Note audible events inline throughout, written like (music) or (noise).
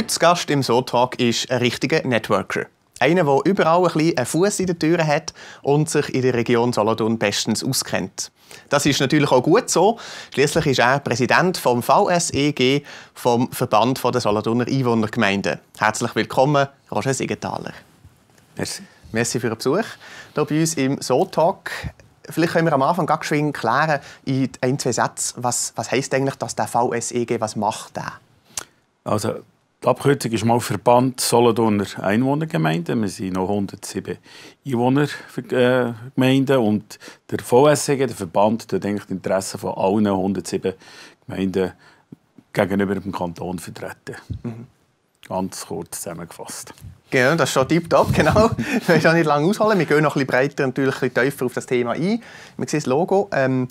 Heute zu Gast im so ist ein richtiger Networker. Einer, der überall ein bisschen einen Fuß in der Türe hat und sich in der Region Solothurn bestens auskennt. Das ist natürlich auch gut so. Schließlich ist er Präsident vom VSEG, vom Verband der Solothurner Einwohnergemeinden. Herzlich willkommen, Roger Siegenthaler. Merci. Merci für den Besuch hier bei uns im so Vielleicht können wir am Anfang ganz schön klären, in ein, zwei Sätzen, was, was heisst eigentlich, dass der VSEG, was macht der? Also die Abkürzung ist mal Verband Solothurner Einwohnergemeinden. Wir sind noch 107 Einwohnergemeinden äh, und der VSCG, e der Verband, der denkt die Interessen von allen 107 Gemeinden gegenüber dem Kanton vertreten. Mhm. Ganz kurz zusammengefasst. Genau, das ist schon tipptopp, genau. Ich will auch nicht lange ausholen. Wir gehen noch ein bisschen breiter und tiefer auf das Thema ein. Man sieht das Logo. Ähm,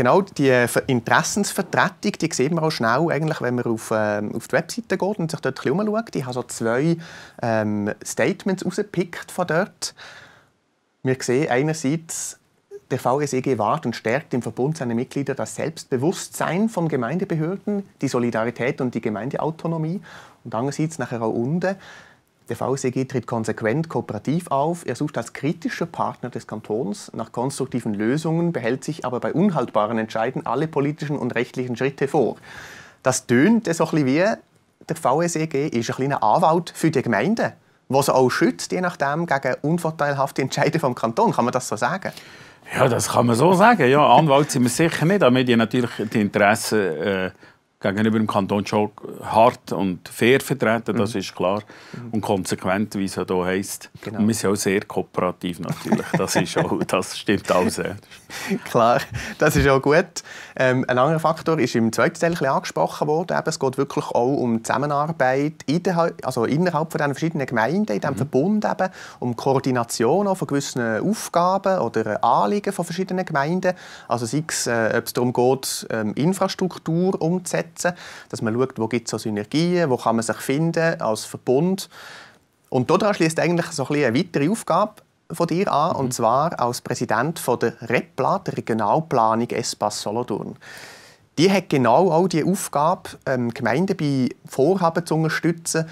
Genau, die äh, Interessensvertretung, die sieht man auch schnell, eigentlich, wenn man auf, ähm, auf die Webseite geht und sich dort umschaut. Ich habe so zwei ähm, Statements rausgepickt von dort. Wir sehen einerseits, der VSEG wahrt und stärkt im Verbund seiner Mitglieder das Selbstbewusstsein von Gemeindebehörden, die Solidarität und die Gemeindeautonomie. Und andererseits nachher auch unten, der VCG tritt konsequent kooperativ auf. Er sucht als kritischer Partner des Kantons nach konstruktiven Lösungen, behält sich aber bei unhaltbaren Entscheiden alle politischen und rechtlichen Schritte vor. Das tönt so auch ein wie, der VSEG ist ein kleiner Anwalt für die Gemeinde, was er auch schützt, je nachdem, gegen unvorteilhafte Entscheidungen vom Kanton. Kann man das so sagen? Ja, das kann man so sagen. Ja, Anwalt sind wir sicher nicht, damit ihr natürlich die Interessen... Äh gegenüber dem Kanton schon hart und fair vertreten, das mhm. ist klar. Mhm. Und konsequent, wie es hier heisst. Genau. Und wir sind auch sehr kooperativ natürlich, das, ist auch, (laughs) das stimmt auch sehr. klar, das ist auch gut. Ähm, ein anderer Faktor ist im zweiten Teil ein angesprochen worden, eben, es geht wirklich auch um Zusammenarbeit innerhalb, also innerhalb von den verschiedenen Gemeinden, in diesem mhm. Verbund eben, um Koordination auch von gewissen Aufgaben oder Anliegen von verschiedenen Gemeinden, also sei es, äh, ob es darum geht, ähm, Infrastruktur umzusetzen, setzen, dass man schaut, wo gibt es so Synergien, wo kann man sich finden als Verbund. Und daran schließt eigentlich so ein eine weitere Aufgabe von dir an, mhm. und zwar als Präsident von der REPLA, der Regionalplanung Espace Solothurn. Die hat genau auch die Aufgabe, ähm, Gemeinden bei Vorhaben zu unterstützen,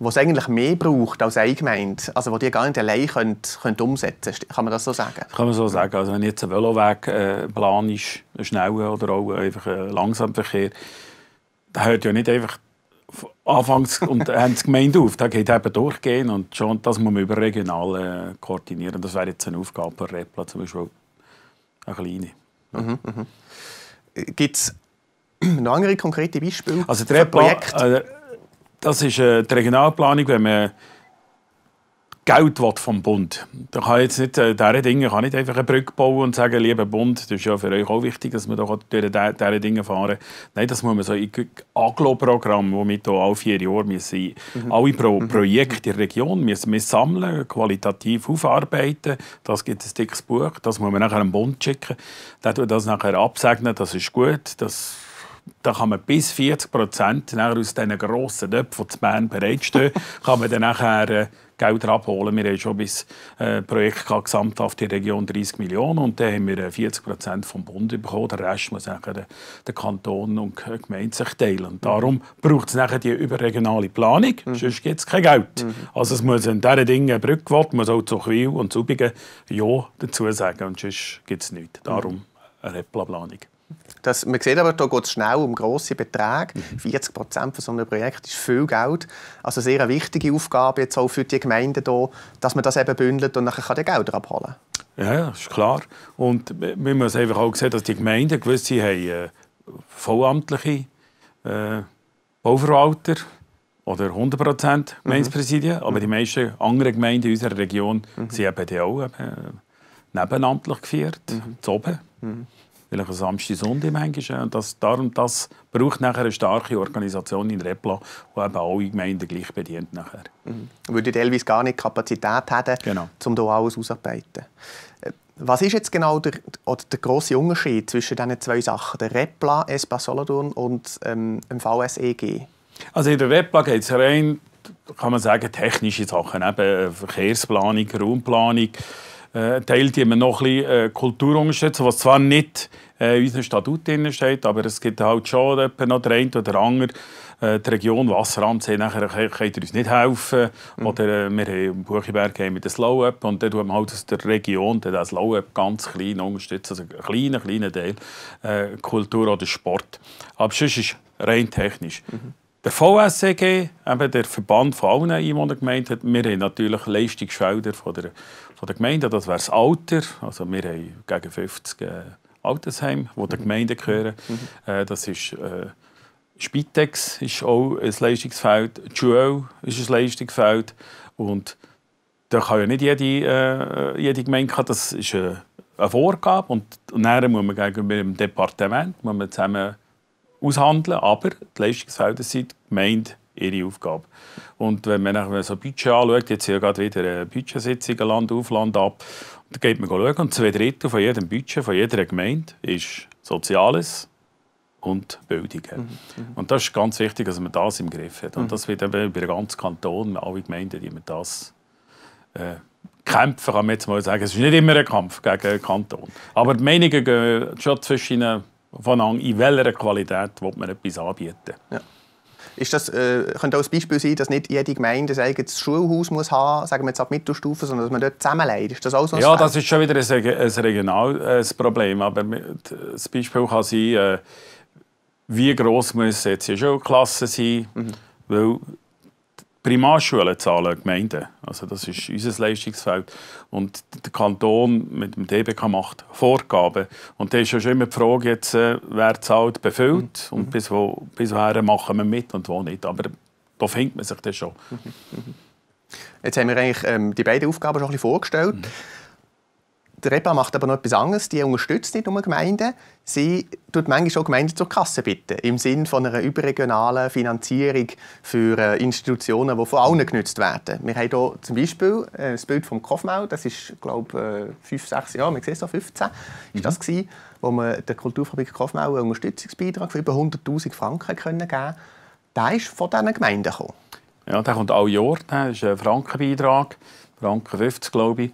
was eigentlich mehr braucht als eine Gemeinde, also wo die gar nicht allein könnt, könnt umsetzen können. Kann man das so sagen? kann man so sagen. Also wenn jetzt ein Veloweg äh, plan ist, schnell oder auch einfach äh, langsam Verkehr, da hört ja nicht einfach anfangs und (laughs) haben die Gemeinde auf. Da geht eben durchgehen und schon das muss man überregional äh, koordinieren. Das wäre jetzt eine Aufgabe für Repla zum Beispiel, eine kleine. Mhm, mhm. Gibt es noch andere konkrete Beispiele also die Projekt. Äh, das ist äh, die Regionalplanung, wenn man Geld will vom Bund. Da kann jetzt nicht, äh, diese Dinge kann nicht einfach eine Brücke bauen und sagen, lieber Bund, das ist ja für euch auch wichtig, dass wir da durch diese Dinge fahren. Nein, das muss man so in Aglo-Programm, wo wir hier alle vier Jahre müssen, mhm. alle Pro mhm. Projekte in der Region müssen wir sammeln, qualitativ aufarbeiten. Das gibt ein dickes Buch, das muss man nachher dem Bund schicken. Der tut das nachher absegnen, das ist gut, das da kann man bis 40 Prozent aus diesen grossen Töpfen, die zu Bern bereitstehen, (laughs) kann man dann nachher äh, Gelder abholen. Wir haben schon bis äh, Projekt gehabt, gesamthaft die Region 30 Millionen und dann haben wir 40 äh, Prozent vom Bund bekommen. Der Rest muss nachher der, der Kanton und die Gemeinde sich teilen. Und mhm. darum braucht es nachher die überregionale Planung, mhm. sonst gibt es kein Geld. Mhm. Also es muss in diesen Dingen eine Brücke Brückwald, muss auch zu Quil und zu Ubigen Ja dazu sagen und sonst gibt es nichts. Darum eine Replanung. Das, man sieht aber, hier geht es schnell um grosse Beträge. Mhm. 40 von so einem Projekt ist viel Geld. Also sehr eine wichtige Aufgabe jetzt auch für die Gemeinden hier, dass man das eben bündelt und dann kann Gelder abholen kann. ja, ist klar. Und wir müssen einfach auch sehen, dass die Gemeinden gewisse haben, äh, vollamtliche äh, Bauverwalter oder 100% Gemeindepräsidien, mhm. aber mhm. die meisten anderen Gemeinden in unserer Region mhm. sind eben auch äh, nebenamtlich geführt, mhm. zu oben. Mhm weil ich Samstag, Sonntag manchmal und das, darum, das braucht nachher eine starke Organisation in Repla, die eben alle Gemeinden gleich bedient nachher. Mhm. Würde teilweise gar nicht Kapazität haben, genau. um hier alles auszuarbeiten. Äh, was ist jetzt genau der, oder der grosse Unterschied zwischen diesen zwei Sachen, der Repla, Espa Solothurn und ähm, dem VSEG? Also in der Repla geht es rein, kann man sagen, technische Sachen, eben äh, Verkehrsplanung, Raumplanung, äh, Teil, die man noch ein bisschen äh, Kultur unterstützt, was zwar nicht äh, in unserem Statut drin steht, aber es gibt halt schon etwa noch den einen oder anderen, äh, die Region Wasseramt sie nachher, äh, könnt ihr uns nicht helfen. Mhm. Oder äh, wir haben im Buchiberg haben wir das Low-Up und dann tut wir halt aus der Region das slow up ganz klein unterstützen, also einen kleinen, kleinen Teil äh, Kultur oder Sport. Aber sonst ist rein technisch. Mhm. Der VSCG, e der Verband von allen Einwohnergemeinden, wir haben natürlich Leistungsfelder von der von der Gemeinde, das wäre das Alter. Also wir haben gegen 50 äh, Altersheim, die der mhm. Gemeinde mhm. gehören. Mhm. Äh, das ist äh, Spitex ist auch ein Leistungsfeld, die ist ein Leistungsfeld und da kann ja nicht jede, äh, jede Gemeinde, haben. das ist eine, eine Vorgabe und, und dann muss man gegenüber dem Departement muss man zusammen aushandeln, aber die Leistungsfelder sind die Gemeinde ihre Aufgabe. Und wenn man so Budget anschaut, jetzt hier gerade wieder eine Budgetsitzung Land auf Land ab, dann geht man schauen und zwei Drittel von jedem Budget, von jeder Gemeinde ist Soziales, und Bildung. Mhm. mhm. Und das ist ganz wichtig, dass man das im Griff hat. Und mhm. das wird eben über den ganzen Kanton, alle Gemeinden, die man das äh, kämpfen, kann man jetzt mal sagen. Es ist nicht immer ein Kampf gegen den Kanton. Aber die Meinungen gehen schon zwischen voneinander, in welcher Qualität will man etwas anbieten Ja. Ist das, äh, könnte auch ein Beispiel sein, dass nicht jede Gemeinde ein eigenes Schulhaus muss haben muss, sagen wir jetzt ab Mittelstufe, sondern dass man dort zusammenleitet? Ist das auch so Ja, Fall? das ist schon wieder ein, ein regionales äh, Problem. Aber das Beispiel kann sein, äh, wie groß muss jetzt eine Schulklasse sein, mhm. weil Primarschulen zahlen Gemeinden. Also das ist unser Leistungsfeld. Und der Kanton mit dem DBK macht Vorgaben. Und da ist ja schon immer die Frage, jetzt, äh, wer zahlt, befüllt mhm. und bis, wo, bis woher machen wir mit und wo nicht. Aber da findet man sich dann schon. Mhm. Mhm. Jetzt haben wir eigentlich ähm, die beiden Aufgaben schon ein bisschen vorgestellt. Mhm die REPA macht aber noch etwas anderes. Die unterstützt nicht nur Gemeinden. Sie tut manchmal auch Gemeinden zur Kasse bitten. Im Sinne von einer überregionalen Finanzierung für äh, Institutionen, die von allen genutzt werden. Wir haben hier zum Beispiel äh, das Bild vom Kofmau. Das ist, glaube ich, äh, fünf, sechs Jahre. Man sieht es so, 15. Mhm. Ist das mhm. gewesen, wo man der Kulturfabrik Kofmau einen Unterstützungsbeitrag von über 100.000 Franken geben konnte. Der ist von diesen Gemeinden gekommen. Ja, der kommt alle Jahr. Das ist ein Frankenbeitrag. Franken 50, glaube ich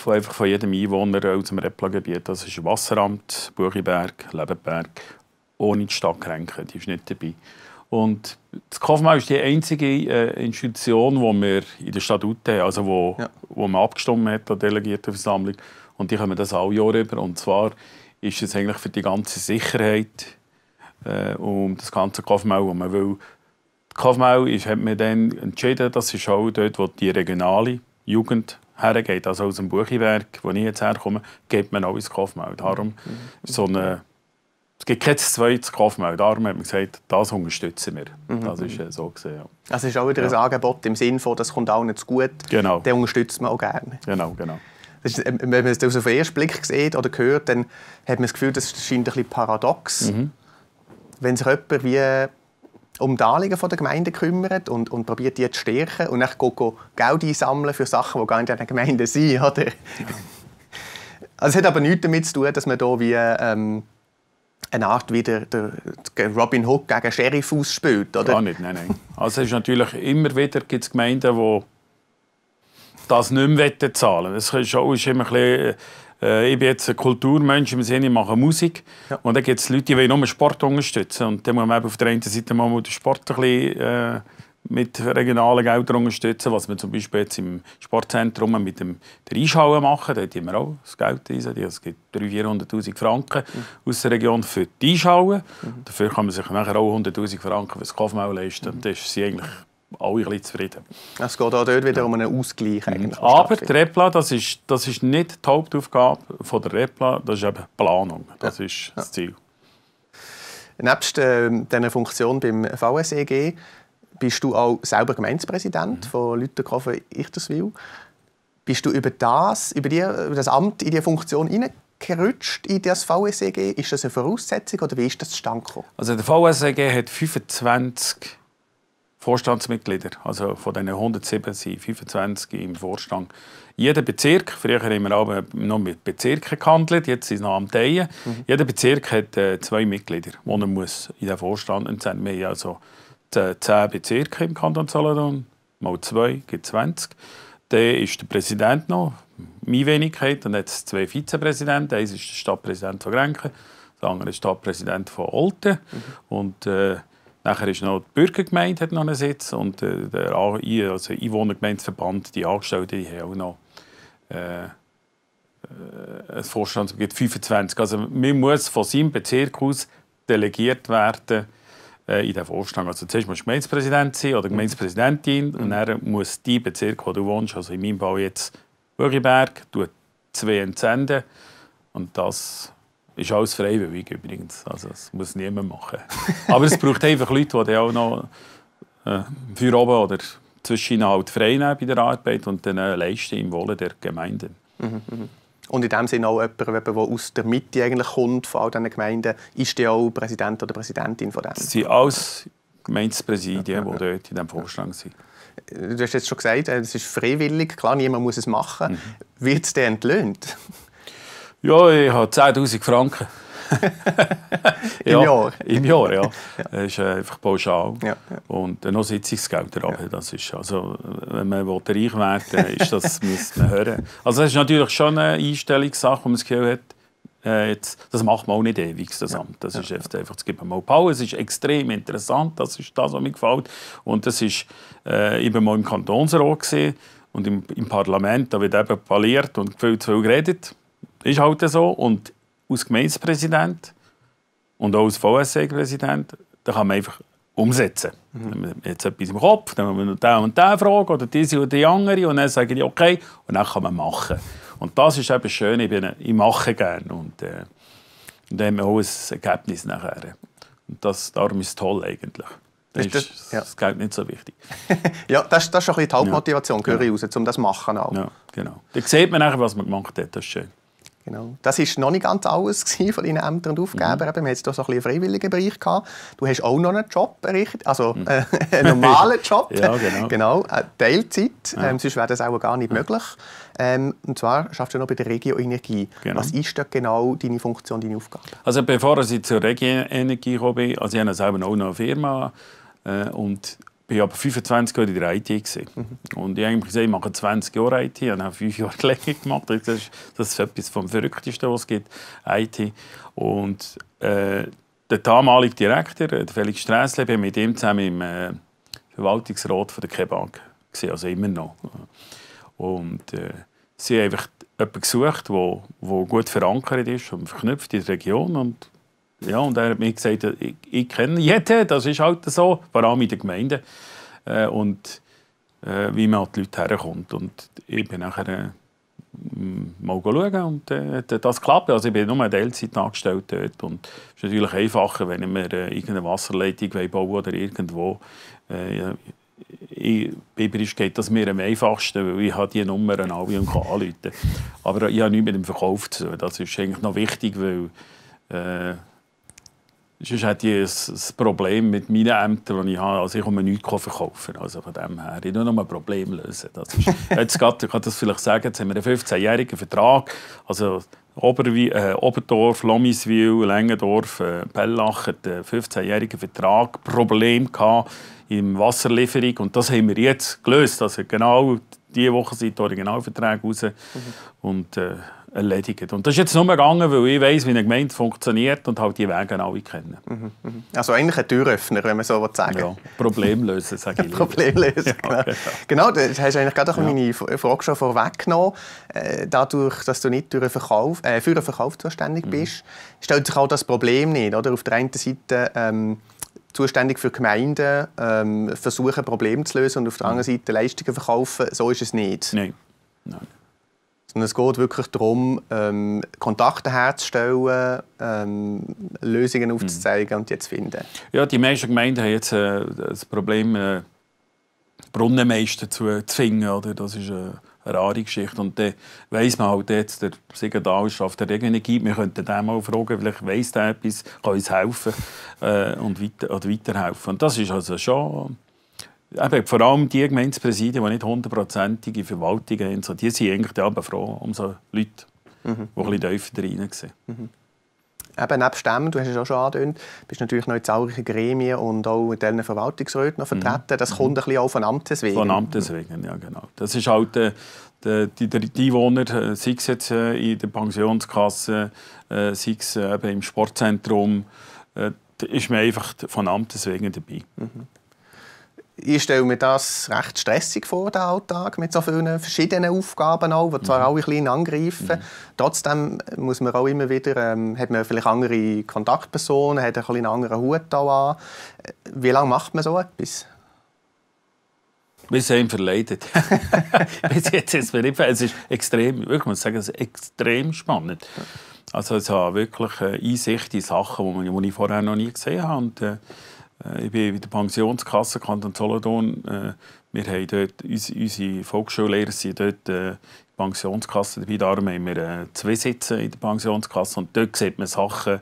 von, einfach von jedem Einwohner aus dem Reppla-Gebiet. Das ist Wasseramt, Buchiberg, Lebenberg, ohne die Stadt Kränken, die ist nicht dabei. Und das KOFMA ist die einzige äh, Institution, die wir in der Statute haben, also wo, ja. wo man abgestimmt hat an der Delegiertenversammlung. Und die kommen das alle Jahre über. Und zwar ist es eigentlich für die ganze Sicherheit äh, um das ganze KOFMA, wo man will. Das KOFMA hat man dann entschieden, das ist auch dort, wo die regionale Jugend hergeht. Also aus dem Buchiwerk, wo ich jetzt herkomme, gibt man auch ins Kaufmeld. Darum mhm. so eine, es gibt kein zweites Kaufmeld. Darum hat man gesagt, das unterstützen wir. Mhm. Das ist äh, so gesehen. Ja. Also es ist auch wieder ja. ein Angebot im Sinne von, das kommt auch nicht zu gut. Genau. Den unterstützt man auch gerne. Genau, genau. Ist, äh, wenn man es auf den ersten Blick sieht oder hört, dann hat man das Gefühl, das scheint ein bisschen paradox. Mhm. Wenn sich jemand wie um die Anliegen der Gemeinde kümmert und, und probiert die zu stärken und dann geht, geht Geld einsammeln für Sachen, die gar nicht in der Gemeinde sind. Oder? Ja. Also, es hat aber nichts damit zu tun, dass man hier wie ähm, eine Art wie der, der Robin Hood gegen Sheriff ausspielt. Oder? Gar nicht, nein, nein. Also es ist natürlich immer wieder gibt's Gemeinden, die das nicht mehr zahlen Es ist immer ein bisschen äh, ich bin jetzt ein Kulturmensch im Sinne, ich mache Musik. Ja. Und dann gibt es Leute, die wollen nur Sport unterstützen. Und dann muss man eben auf der einen Seite mal den Sport ein bisschen, äh, mit regionalen Geldern unterstützen, was wir zum Beispiel jetzt im Sportzentrum mit dem, Reinschauen machen. Da haben wir auch das Geld einsetzen. Es gibt 300'000 400.000 Franken mhm. aus der Region für die Einschauen. Mhm. Dafür kann man sich nachher auch 100'000 Franken für das Kaufmaul leisten. Mhm. Das ist sie eigentlich alle ein zufrieden. Es geht auch dort wieder ja. um einen Ausgleich. Eigentlich, mhm. Aber die Repla, das ist, das ist nicht die Hauptaufgabe von der Repla, das ist eben Planung. Das ja. ist das Ziel. Nebst äh, dieser Funktion beim VSEG bist du auch selber Gemeindepräsident mhm. von Lütterkofen-Ichterswil. Bist du über das, über, die, über das Amt in diese Funktion hineingerutscht in das VSEG? Ist das eine Voraussetzung oder wie ist das zustande gekommen? Also der VSEG hat 25 Vorstandsmitglieder, also von diesen 107 sind 25 im Vorstand. Jeder Bezirk, früher haben wir noch mit Bezirken gehandelt, jetzt sind es noch Amteien. Mhm. Jeder Bezirk hat äh, zwei Mitglieder, die er in den Vorstand entsenden muss. Wir haben also 10 Bezirke im Kanton Solothurn, mal 2 gibt 20. Dann ist der Präsident noch, meine Wenigkeit, dann hat es zwei Vizepräsidenten. Eins ist der Stadtpräsident von Grenken, der andere ist der Stadtpräsident von Olten. Mhm. Und, äh, Nachher ist noch die Bürgergemeinde hat noch einen Sitz und äh, der also Einwohnergemeindeverband, die Angestellten, die haben auch noch äh, äh ein Vorstandsmitglied 25. Also man muss von seinem Bezirk aus delegiert werden äh, in den Vorstand. Also zuerst musst du Gemeindepräsident sein oder mhm. Gemeindepräsidentin mhm. und dann muss die Bezirk, wo du wohnst, also in meinem Fall jetzt Bürgerberg, zwei entsenden und das ist alles freiwillig übrigens. Also, das muss niemand machen. (laughs) Aber es braucht einfach Leute, die auch noch äh, für oben oder zwischen halt frei nehmen bei der Arbeit und dann äh, leisten im Wohle der Gemeinden. Mhm, mhm. Und in dem Sinne auch jemand, der aus der Mitte eigentlich kommt, von all diesen Gemeinden, ist der auch Präsident oder Präsidentin von dem? Das sind alles Gemeindepräsidien, die dort in diesem Vorstand sind. Äh, du hast jetzt schon gesagt, es ist freiwillig, klar, niemand muss es machen. Mhm. Wird es dann entlöhnt? Ja, ich habe 10'000 Franken. (laughs) Im Jahr? Im Jahr, ja. ja. Das ist äh, einfach pauschal. Ja, ja. Und äh, noch Sitzungsgeld dabei. Ja. Das ist, also, wenn man reich werden will, das, (laughs) müsste man hören. Also das ist natürlich schon eine Einstellungssache, die man das Gefühl hat, äh, jetzt, das macht man auch nicht ewig, das Amt. Das ist einfach, einfach es gibt mal Pause. Es ist extrem interessant, das ist das, was mir gefällt. Und das ist, äh, ich war mal im Kantonsrat gewesen, und im, im Parlament, da wird eben parliert und viel zu viel geredet ist halt so. Und als Gemeindepräsident und auch als VSC-Präsident, da kann man einfach umsetzen. Mhm. Dann haben wir jetzt etwas im Kopf, dann haben wir noch den und den fragen oder diese oder die andere und dann sage ich, okay und dann kann man machen. Und das ist eben schön, ich, bin, ich mache gerne und, äh, und dann haben wir auch ein Ergebnis nachher. Und das, darum ist es toll eigentlich. Das, ist, das, ja. das Geld nicht so wichtig. (laughs) ja, das, das ist auch die Hauptmotivation, ja. höre ich raus, um das zu machen. Auch. Ja, genau. Dann sieht man nachher, was man gemacht hat, das ist schön. Genau. Das war noch nicht ganz alles (laughs) von deinen Ämtern und Aufgaben. Mhm. Wir hatten hier so ein freiwilligen Bereich. Gehabt. Du hast auch noch einen Job, errichtet, also mhm. äh, (laughs) einen normalen (laughs) Job. ja, genau. genau äh, Teilzeit, ja. ähm, sonst wäre das auch gar nicht ja. möglich. Ähm, und zwar schaffst du noch bei der Regio Energie. Genau. Was ist da genau deine Funktion, deine Aufgabe? Also bevor ich zur Regio Energie gekommen also ich habe selber auch noch eine Firma äh, und war aber 25 Jahre in der IT. Gewesen. Mhm. Und ich habe gesagt, ich mache 20 Jahre IT. und habe fünf Jahre länger (laughs) gemacht. Das ist, das ist etwas vom Verrücktesten, was es gibt, IT. Und äh, der damalige Direktor, äh, Felix Strässle, bin mit ihm zusammen im äh, Verwaltungsrat von der KEBAG. Also immer noch. Und äh, sie haben einfach jemanden gesucht, der gut verankert ist und verknüpft in der Region. Und ja, und er hat mir gesagt, äh, ich, ich kenne jeden, das ist halt so, vor allem in der Gemeinde. Äh, und äh, wie man an die Leute herkommt. Und ich bin nachher äh, mal schauen und äh, das klappt. Also ich bin nur eine Teilzeit angestellt dort. Und es ist natürlich einfacher, wenn wir äh, irgendeine Wasserleitung bauen oder irgendwo. Äh, ich, geht das mir am einfachsten, weil ich habe die Nummern alle und kann anrufen. Aber ich habe nichts mit dem Verkauf zu tun. Das ist eigentlich noch wichtig, weil äh, Sonst hätte ich ein, Problem mit meinen Ämtern, die ich habe. Also ich komme nichts verkaufen. Also von dem her, ich nur noch ein Problem lösen. Das ist, (laughs) jetzt gerade, ich kann das vielleicht sagen, jetzt haben wir einen 15-jährigen Vertrag. Also Oberwi äh, Oberdorf, Lomiswil, Längendorf, äh, Pellach hat einen 15-jährigen Vertrag, Problem gehabt im Wasserlieferung und das haben wir jetzt gelöst. Also genau diese Woche sind die Originalverträge raus mhm. und äh, erledigt. Und das ist jetzt nur gegangen, weil ich weiß, wie eine Gemeinde funktioniert und halt die Wege alle kennen. Mhm. Also eigentlich ein Türöffner, wenn man so sagen will. Ja, Problemlöser, sage (laughs) ich. Problemlöser, genau. Ja, genau. genau. genau das hast du eigentlich gerade ja. meine Frage schon vorweggenommen. Äh, dadurch, dass du nicht durch einen Verkauf, äh, für einen Verkauf zuständig mhm. bist, mhm. stellt sich auch das Problem nicht. Oder? Auf der einen Seite... Ähm, zuständig für Gemeinden, ähm, versuchen Probleme zu lösen und auf der anderen mhm. Seite Leistungen verkaufen. So ist es nicht. Nein. Nein. Sondern es geht wirklich darum, ähm, Kontakte herzustellen, ähm, Lösungen mhm. aufzuzeigen mhm. und die zu finden. Ja, die meisten Gemeinden haben jetzt äh, das Problem, äh, Brunnenmeister zu, zu finden. Oder? Das ist eine, rare Geschichte. Und dann weiss man halt jetzt, der Siegenthal schafft der Gibt. Wir könnten den mal fragen, vielleicht weiss der etwas, kann uns helfen äh, und weiter, oder weiterhelfen. Und das ist also schon... Eben, vor allem die Gemeindepräsidien, die nicht hundertprozentige Verwaltung haben, die sind eigentlich aber froh um so Leute, mhm. die ein bisschen tiefer drin sind. Mhm. Eben, nebst dem, du hast es auch schon angedeutet, bist natürlich noch in zahlreichen Gremien und auch in diesen Verwaltungsräten mhm. vertreten. Das kommt ein mhm. bisschen auch von Amtes wegen. Von Amtes wegen, ja genau. Das ist halt äh, die, die, die Einwohner, äh, sei es jetzt äh, in der Pensionskasse, äh, sei es äh, eben im Sportzentrum, äh, ist man einfach von Amtes wegen dabei. Mhm. Ich stelle mir das recht stressig vor, den Alltag, mit so vielen verschiedenen Aufgaben auch, die zwar mhm. alle klein angreifen, mhm. trotzdem muss man auch immer wieder, ähm, hat man vielleicht andere Kontaktpersonen, hat einen anderen Hut da an. Äh, wie lange macht man so etwas? Wir sind verleidet. (laughs) Bis jetzt ist es nicht Es ist extrem, wirklich, muss sagen, es ist extrem spannend. Also es hat wirklich äh, Einsicht in Sachen, die ich vorher noch nie gesehen habe. Und, äh, äh, ich bin in der Pensionskasse Kanton Solothurn. Äh, wir haben dort, unsere Volksschullehrer sind dort äh, in der Pensionskasse dabei. Darum haben wir zwei Sitze in der Pensionskasse. Und dort sieht man Sachen,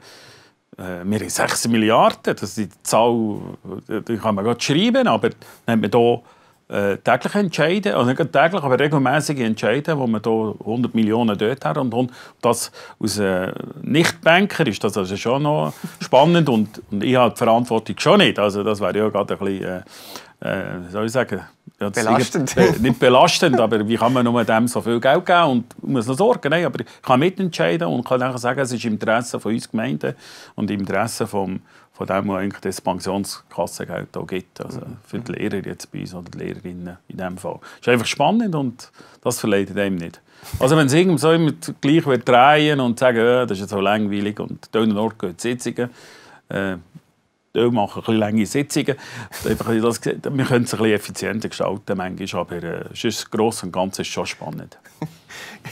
wir haben 6 Milliarden, das ist die Zahl, die kann man gerade schreiben, aber dann hat man hier äh, täglich entscheiden, also nicht täglich, aber regelmäßige entscheiden, wo man da 100 Millionen dort hat und, und das aus äh, Nicht-Banker ist das also schon noch spannend und, und ich habe die Verantwortung schon nicht, also das wäre ja gerade ein bisschen... Äh, äh, soll ich sagen, ja, belastend. Ist, äh, nicht belastend, (laughs) aber wie kann man nur dem so viel Geld geben und muss noch sorgen? Nein, aber ich kann mitentscheiden und kann nachher sagen, es ist im Interesse von uns Gemeinden und im Interesse vom, von dem, was eigentlich das Pensionskassengeld auch gibt. Also mhm. für die Lehrer jetzt bei uns oder die Lehrerinnen in dem Fall. Das ist einfach spannend und das verleidet dem nicht. Also wenn sie so immer gleich drehen und sagen, oh, das ist jetzt so langweilig und an Ort gehen Sitzungen, äh, wir machen ein lange Sitzungen. Einfach, das, wir können es ein bisschen effizienter gestalten manchmal, aber es äh, ist gross und ganz ist schon spannend. (laughs)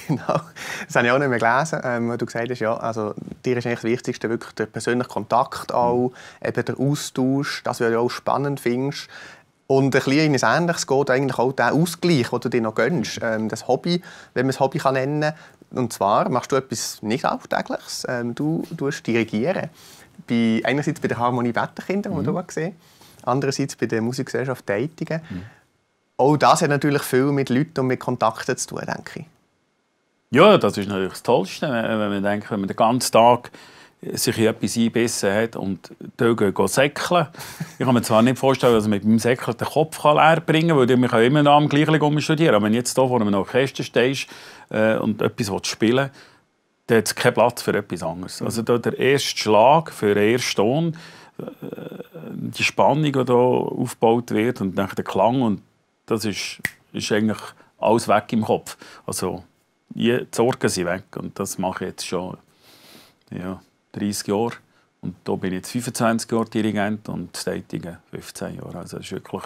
genau. Das habe ich auch nicht mehr gelesen, ähm, du gesagt hast. Ja, also, dir ist eigentlich das Wichtigste wirklich der persönliche Kontakt, auch, mhm. eben der Austausch, das, was du auch spannend findest. Und ein bisschen in ein Ähnliches geht eigentlich auch der Ausgleich, den du dir noch gönnst. Ähm, das Hobby, wenn man es Hobby kann nennen kann. Und zwar machst du etwas nicht Alltägliches. Ähm, du tust dirigieren bei, einerseits bei der Harmonie Wetterkinder, die mhm. wir hier sehen, andererseits bei der Musikgesellschaft Tätigen. Mhm. Auch das hat natürlich viel mit Leuten und mit Kontakten zu tun, denke ich. Ja, das ist natürlich das Tollste, wenn man denkt, wenn man den ganzen Tag sich in etwas einbissen hat und dort säckeln Ich kann mir zwar nicht vorstellen, dass man mit meinem Säckeln den Kopf leer bringen kann, weil man immer noch am gleichen studieren Aber wenn du jetzt hier vor einem Orchester stehst äh, und etwas spielen willst, dann hat es keinen Platz für etwas anderes. Also da der erste Schlag für den ersten Ton, äh, die Spannung, die hier aufgebaut wird und dann der Klang, und das ist, ist eigentlich alles weg im Kopf. Also die Sorgen sind weg und das mache ich jetzt schon ja, 30 Jahre. Und da bin ich jetzt 25 Jahre Dirigent und Stating 15 Jahre. Also das ist wirklich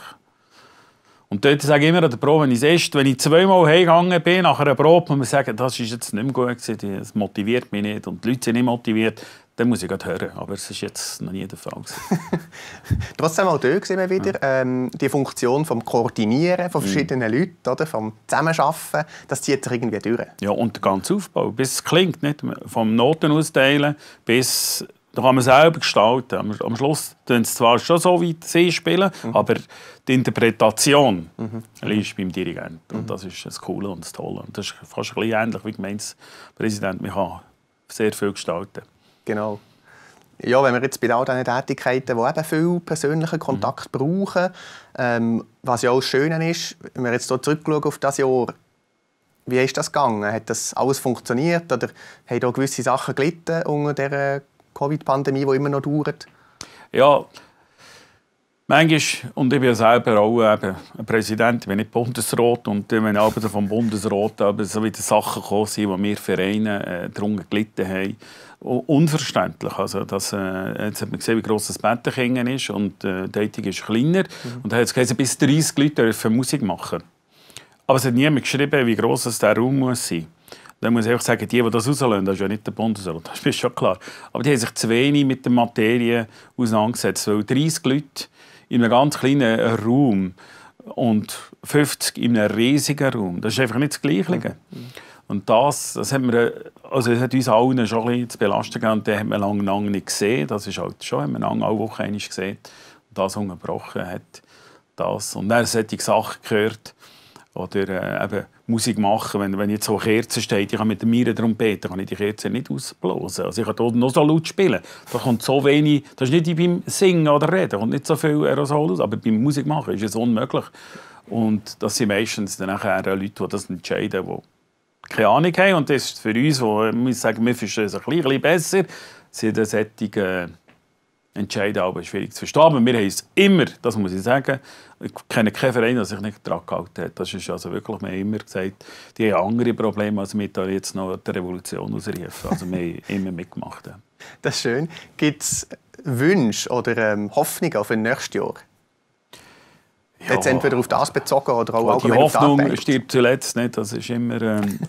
und dort sage ich immer an der Probe, wenn ich erst, wenn ich zweimal heimgegangen bin nach einer Probe und mir sagen, das ist jetzt nicht mehr gut gewesen, das motiviert mich nicht und die Leute sind nicht motiviert, dann muss ich gerade hören. Aber es ist jetzt noch nie der Fall. (laughs) Trotzdem auch dort sehen wir wieder ja. ähm, die Funktion vom Koordinieren von mhm. verschiedenen mhm. Leuten, oder, vom Zusammenarbeiten, das zieht sich irgendwie durch. Ja, und der ganze Aufbau, bis es klingt, nicht? vom Noten austeilen bis da kann man selber gestalten. Am Schluss tun sie zwar schon so, wie sie spielen, mhm. aber die Interpretation mhm. liegt beim Dirigenten. Mhm. Und das ist das Coole und das Tolle. Und das ist fast ein bisschen ähnlich wie Gemeindepräsident. Man kann sehr viel gestalten. Genau. Ja, wenn wir jetzt bei all diesen Tätigkeiten, die eben viel persönlichen Kontakt mhm. brauchen, ähm, was ja auch schön ist, wenn wir jetzt zurückschauen auf das Jahr, wie ist das gegangen? Hat das alles funktioniert oder haben da gewisse Sachen gelitten unter dieser Covid-Pandemie, die immer noch dauert? Ja, manchmal, und ich bin selber auch äh, eben ein Präsident, wenn nicht Bundesrat, und wenn ich vom Bundesrat aber so wieder Sachen gekommen sind, die wir Vereine äh, darunter gelitten haben, unverständlich. Also, dass, äh, jetzt hat man gesehen, wie gross das Bettenkingen ist und äh, Dating ist kleiner. Mhm. Und da hat es gesagt, bis 30 Leute dürfen Musik machen. Aber es hat niemand geschrieben, wie gross der Raum muss sein muss. Dann muss ich einfach sagen, die, die das rauslösen, das ist ja nicht der Bundesrat, (laughs) das ist schon klar. Aber die haben sich zu wenig mit der Materie auseinandergesetzt, weil 30 Leute in einem ganz kleinen Raum und 50 in einem riesigen Raum, das ist einfach nicht das Gleiche. Mhm. Und das, das, hat man, also das hat uns allen schon ein bisschen zu belasten gegeben. Den hat man lange, lange nicht gesehen. Das ist halt schon, haben wir lange, alle Woche einmal gesehen. Und das unterbrochen hat das. Und dann hat solche Sachen gehört. Oder äh, eben Musik machen. Wenn, wenn jetzt so Kerze steht, ich kann mit mir Trompete kann ich die Kerze nicht ausblasen. Also ich kann dort noch so laut spielen. Da kommt so wenig, das ist nicht wie beim Singen oder Reden, da kommt nicht so viel Aerosol aus, aber beim Musik machen ist es unmöglich. Und das sind meistens dann nachher Leute, die das entscheiden, die keine Ahnung haben. Und das ist für uns, wo ich muss sagen, wir verstehen es ein bisschen besser, sind solche entscheiden, aber schwierig zu verstehen. Aber wir haben es immer, das muss ich sagen, ich kenne keinen Verein, der sich nicht daran gehalten hat. Das ist also wirklich, wir haben immer gesagt, die haben andere Probleme, als wir da jetzt noch die Revolution ausriefen. Also wir haben (laughs) immer mitgemacht. Das ist schön. Gibt es Wünsche oder ähm, Hoffnungen auf ein nächstes Jahr? Ja, Jetzt entweder auf das bezogen oder auch allgemein Die Hoffnung stirbt zuletzt nicht. Das ist immer... Ähm,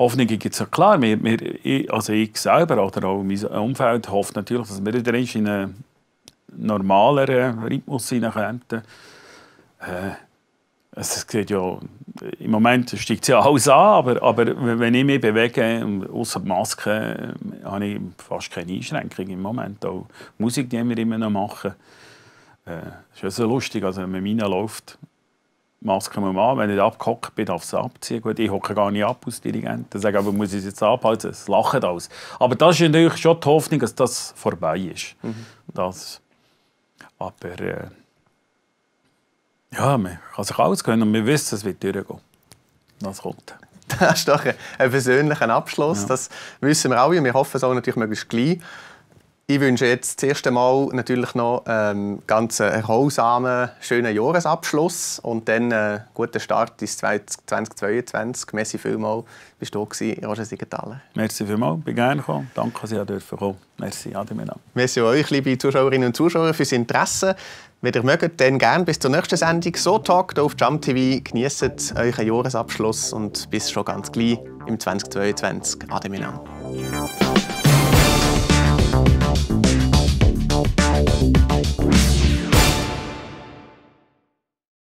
Hoffnung gibt es ja klar. Wir, wir, also ich selber oder auch mein Umfeld hofft natürlich, dass wir wieder in einen normaleren Rhythmus hineinkommen. Äh, es geht ja, im Moment steigt es ja alles an, aber, aber wenn ich mich bewege, außer Maske, habe ich fast keine Einschränkungen im Moment. Auch Musik, die wir immer noch machen, äh, ist ja so lustig. Also, wenn man reinläuft, Maske muss an. Wenn ich abgehockt bin, darf ich es abziehen. Gut, ich hocke gar nicht ab aus Dirigenten. Dann sage ich, aber muss ich es jetzt abhalten? Es lacht alles. Aber das ist natürlich schon die Hoffnung, dass das vorbei ist. Mhm. Das. Aber äh, ja, man kann sich alles gönnen und wir wissen, es wird durchgehen. Das kommt. Das ist doch ein, ein persönlicher Abschluss. Ja. Das wissen wir alle. Wir hoffen es auch natürlich möglichst gleich. Ich wünsche jetzt das erste Mal natürlich noch ähm, einen ganz erholsamen, schönen Jahresabschluss und dann einen äh, guten Start ins 2022. Merci vielmals, bist du hier Roger Siegenthaler. Merci vielmals, bin gerne gekommen. Danke, dass ich dürfen kommen. Merci, Ademina. Merci euch, liebe Zuschauerinnen und Zuschauer, fürs Interesse. Wenn ihr mögt, dann gerne bis zur nächsten Sendung «So Talk» auf Jump TV. Genießt euren Jahresabschluss und bis schon ganz gleich im 2022. Ademina. Thank you.